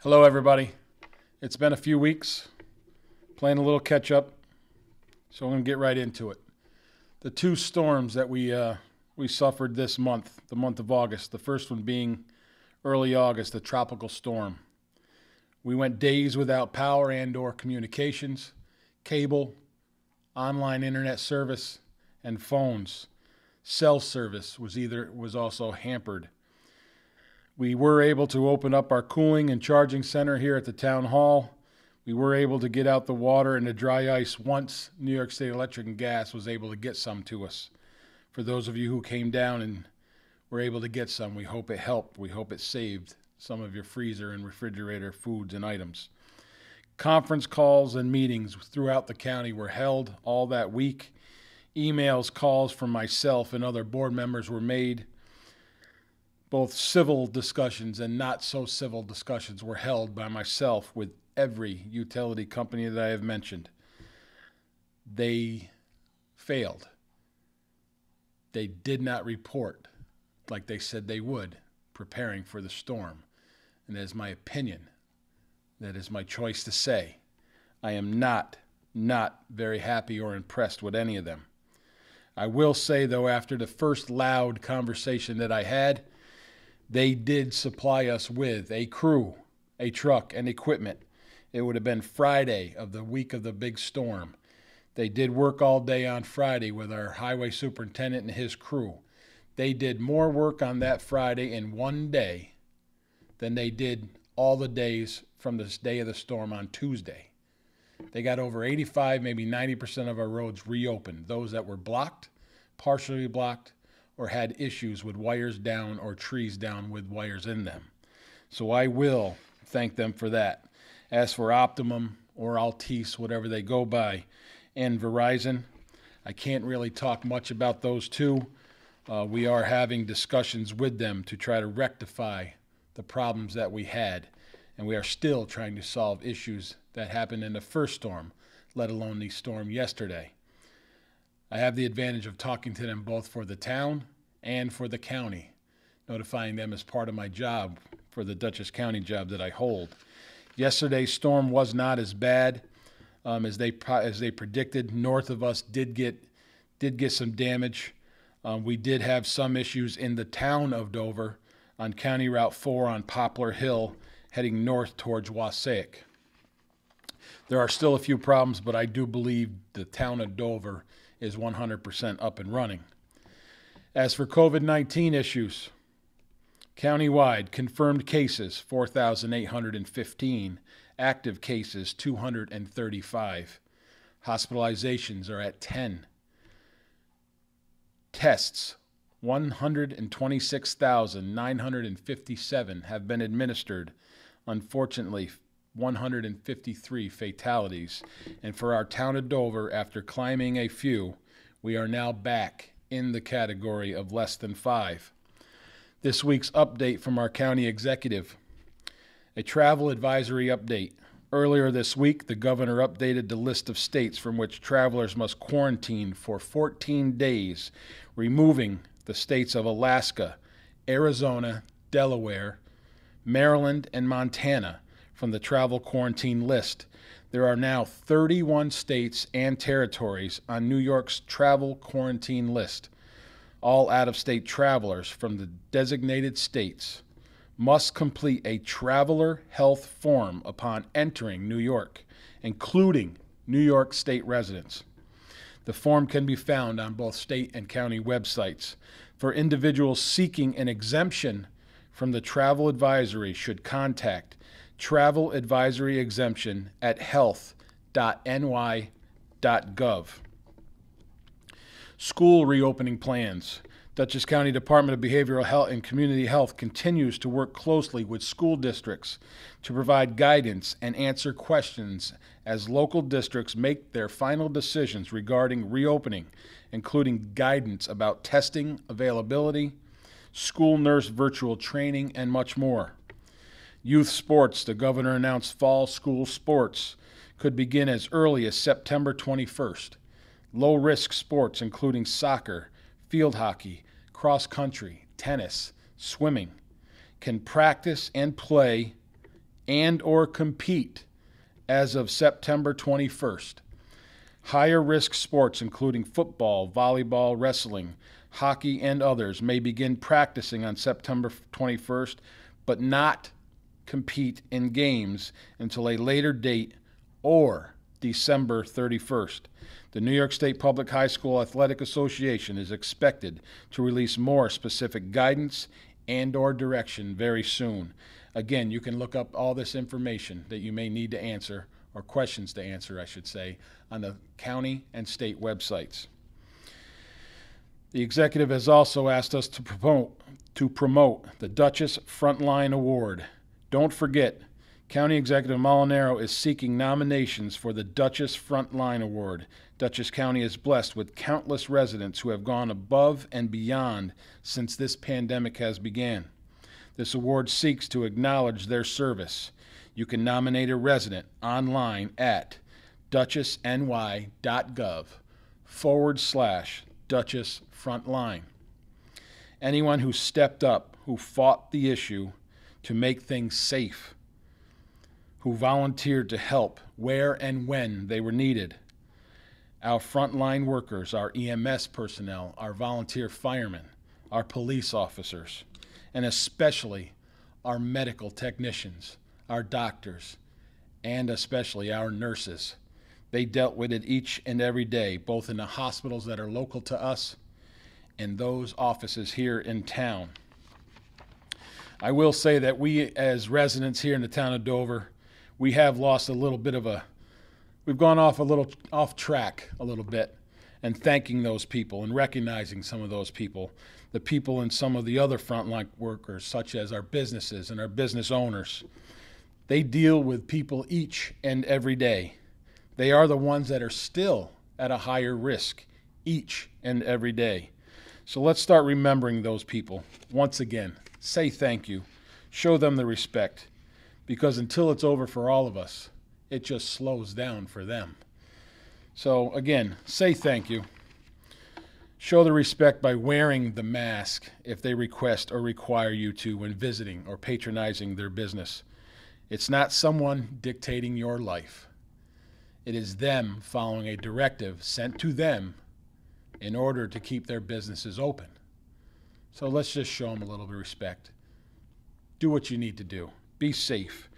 Hello, everybody. It's been a few weeks playing a little catch up, so I'm going to get right into it. The two storms that we, uh, we suffered this month, the month of August, the first one being early August, the tropical storm. We went days without power and or communications, cable, online internet service, and phones. Cell service was either was also hampered we were able to open up our cooling and charging center here at the town hall. We were able to get out the water and the dry ice once New York State Electric and Gas was able to get some to us. For those of you who came down and were able to get some, we hope it helped. We hope it saved some of your freezer and refrigerator foods and items. Conference calls and meetings throughout the county were held all that week. Emails, calls from myself and other board members were made both civil discussions and not so civil discussions were held by myself with every utility company that I have mentioned. They failed. They did not report like they said they would, preparing for the storm. And that is my opinion. That is my choice to say. I am not, not very happy or impressed with any of them. I will say, though, after the first loud conversation that I had, they did supply us with a crew, a truck, and equipment. It would have been Friday of the week of the big storm. They did work all day on Friday with our highway superintendent and his crew. They did more work on that Friday in one day than they did all the days from this day of the storm on Tuesday. They got over 85, maybe 90% of our roads reopened, those that were blocked, partially blocked, or had issues with wires down or trees down with wires in them. So I will thank them for that. As for Optimum or Altice, whatever they go by, and Verizon, I can't really talk much about those two. Uh, we are having discussions with them to try to rectify the problems that we had, and we are still trying to solve issues that happened in the first storm, let alone the storm yesterday. I have the advantage of talking to them both for the town and for the county, notifying them as part of my job for the Dutchess County job that I hold. Yesterday's storm was not as bad um, as they as they predicted. North of us did get did get some damage. Um, we did have some issues in the town of Dover on County Route 4 on Poplar Hill, heading north towards Wasaic. There are still a few problems, but I do believe the town of Dover is 100% up and running. As for COVID 19 issues, countywide confirmed cases 4,815, active cases 235, hospitalizations are at 10, tests 126,957 have been administered. Unfortunately, 153 fatalities. And for our town of Dover, after climbing a few, we are now back in the category of less than five. This week's update from our county executive a travel advisory update. Earlier this week, the governor updated the list of states from which travelers must quarantine for 14 days, removing the states of Alaska, Arizona, Delaware, Maryland, and Montana from the travel quarantine list. There are now 31 states and territories on New York's travel quarantine list. All out of state travelers from the designated states must complete a traveler health form upon entering New York, including New York state residents. The form can be found on both state and county websites. For individuals seeking an exemption from the travel advisory should contact travel advisory exemption at health.ny.gov. School reopening plans. Dutchess County Department of Behavioral Health and Community Health continues to work closely with school districts to provide guidance and answer questions as local districts make their final decisions regarding reopening, including guidance about testing availability, school nurse virtual training, and much more. Youth sports. The governor announced fall school sports could begin as early as September 21st. Low risk sports, including soccer, field hockey, cross country, tennis, swimming, can practice and play and or compete as of September 21st. Higher risk sports including football, volleyball, wrestling, hockey and others may begin practicing on September 21st, but not compete in games until a later date or December 31st. The New York State Public High School Athletic Association is expected to release more specific guidance and or direction very soon. Again, you can look up all this information that you may need to answer or questions to answer, I should say, on the county and state websites. The executive has also asked us to promote to promote the Duchess Frontline Award don't forget, County Executive Molinaro is seeking nominations for the Duchess Frontline Award. Dutchess County is blessed with countless residents who have gone above and beyond since this pandemic has began. This award seeks to acknowledge their service. You can nominate a resident online at duchessny.gov forward slash Duchess Frontline. Anyone who stepped up, who fought the issue, to make things safe, who volunteered to help where and when they were needed. Our frontline workers, our EMS personnel, our volunteer firemen, our police officers, and especially our medical technicians, our doctors, and especially our nurses. They dealt with it each and every day, both in the hospitals that are local to us and those offices here in town. I will say that we, as residents here in the town of Dover, we have lost a little bit of a, we've gone off a little off track a little bit, and thanking those people and recognizing some of those people, the people and some of the other frontline workers, such as our businesses and our business owners. They deal with people each and every day. They are the ones that are still at a higher risk each and every day. So let's start remembering those people once again. Say thank you. Show them the respect. Because until it's over for all of us, it just slows down for them. So, again, say thank you. Show the respect by wearing the mask if they request or require you to when visiting or patronizing their business. It's not someone dictating your life. It is them following a directive sent to them in order to keep their businesses open. So let's just show them a little bit of respect. Do what you need to do. Be safe.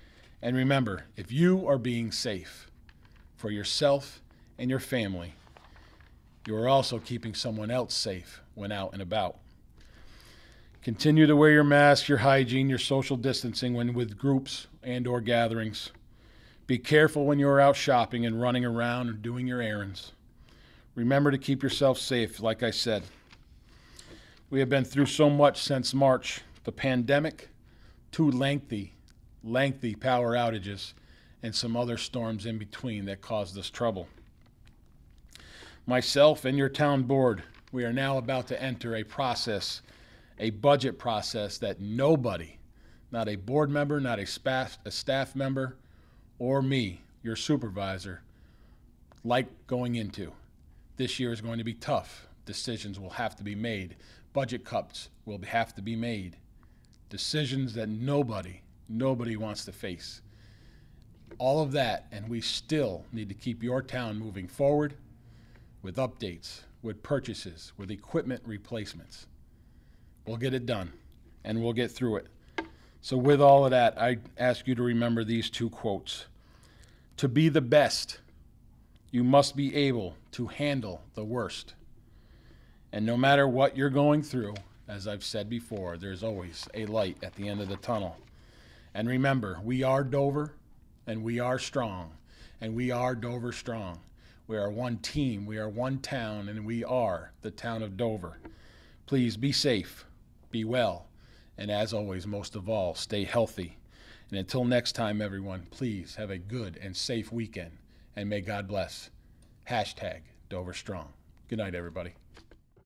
And remember, if you are being safe for yourself and your family, you are also keeping someone else safe when out and about. Continue to wear your mask, your hygiene, your social distancing when with groups and or gatherings. Be careful when you are out shopping and running around or doing your errands. Remember to keep yourself safe, like I said. We have been through so much since March the pandemic, two lengthy, lengthy power outages, and some other storms in between that caused us trouble. Myself and your town board, we are now about to enter a process, a budget process that nobody, not a board member, not a staff, a staff member, or me, your supervisor, like going into. This year is going to be tough. Decisions will have to be made budget cuts will have to be made, decisions that nobody, nobody wants to face. All of that, and we still need to keep your town moving forward with updates, with purchases, with equipment replacements. We'll get it done, and we'll get through it. So, with all of that, I ask you to remember these two quotes To be the best, you must be able to handle the worst. And no matter what you're going through, as I've said before, there's always a light at the end of the tunnel. And remember, we are Dover and we are strong. And we are Dover strong. We are one team, we are one town, and we are the town of Dover. Please be safe, be well, and as always, most of all, stay healthy. And until next time, everyone, please have a good and safe weekend, and may God bless. Hashtag Dover Strong. Good night, everybody.